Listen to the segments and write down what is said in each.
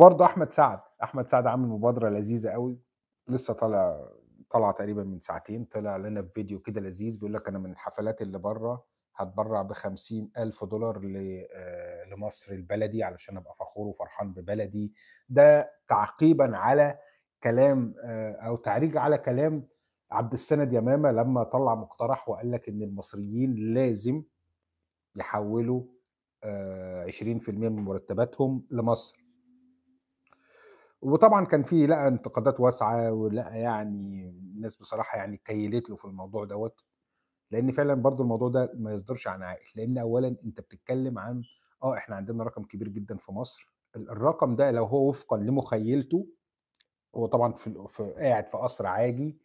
وبرضه احمد سعد احمد سعد عامل مبادره لذيذه قوي لسه طالع طلع تقريبا من ساعتين طلع لنا في فيديو كده لذيذ بيقول لك انا من الحفلات اللي بره هتبرع ب ألف دولار آه، لمصر البلدي علشان ابقى فخور وفرحان ببلدي ده تعقيبا على كلام آه، او تعريج على كلام عبد السند يمامه لما طلع مقترح وقال لك ان المصريين لازم يحولوا 20% آه، من مرتباتهم لمصر وطبعا كان في لقى انتقادات واسعه ولقى يعني الناس بصراحه يعني كيلت له في الموضوع دوت لان فعلا برضو الموضوع ده ما يصدرش عن عائل لان اولا انت بتتكلم عن اه احنا عندنا رقم كبير جدا في مصر الرقم ده لو هو وفقا لمخيلته هو طبعا في, في قاعد في قصر عاجي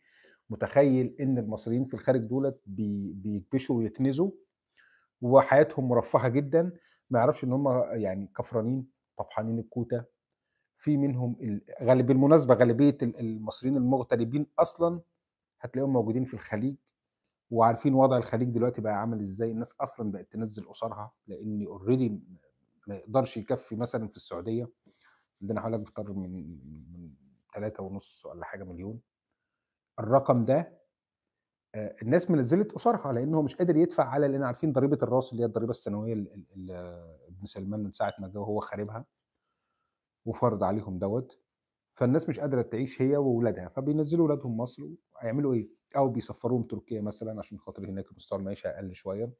متخيل ان المصريين في الخارج دولت بي بيكبشوا ويكنزوا وحياتهم مرفهه جدا ما يعرفش ان هم يعني كفرانين طفحانين الكوته في منهم غالب بالمناسبه غالبيه المصريين المغتربين اصلا هتلاقيهم موجودين في الخليج وعارفين وضع الخليج دلوقتي بقى عامل ازاي الناس اصلا بقت تنزل اسرها لان اوريدي ما يقدرش يكفي مثلا في السعوديه عندنا حوالي اكتر من من ثلاثة ونص ولا حاجه مليون الرقم ده آه، الناس منزلت اسرها لان هو مش قادر يدفع على لان عارفين ضريبه الراس اللي هي الضريبه السنويه اللي ابن سلمان من ساعه ما جه وهو خاربها وفرض عليهم دوت فالناس مش قادره تعيش هي واولادها فبينزلوا اولادهم مصر هيعملوا ايه؟ او بيسفروهم تركيا مثلا عشان خاطر هناك مستوى المعيشه اقل شويه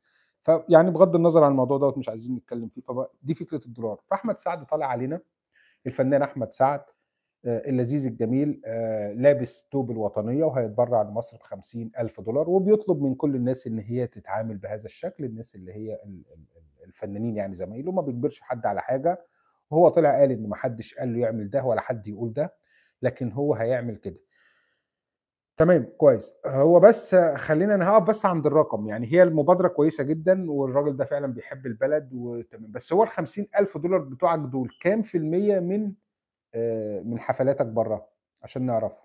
فيعني بغض النظر عن الموضوع دوت مش عايزين نتكلم فيه فدي فكره الدولار فاحمد سعد طالع علينا الفنان احمد سعد آه، اللذيذ الجميل آه، لابس توب الوطنية وهيتبرع لمصر ب ألف دولار وبيطلب من كل الناس إن هي تتعامل بهذا الشكل الناس اللي هي الفنانين يعني زمايله ما بيجبرش حد على حاجة وهو طلع قال ان محدش قال له يعمل ده ولا حد يقول ده لكن هو هيعمل كده تمام كويس هو بس خلينا انا هقف بس عند الرقم يعني هي المبادره كويسه جدا والراجل ده فعلا بيحب البلد وتمام بس هو ال ألف دولار بتوعك دول كام في الميه من آه، من حفلاتك بره عشان نعرف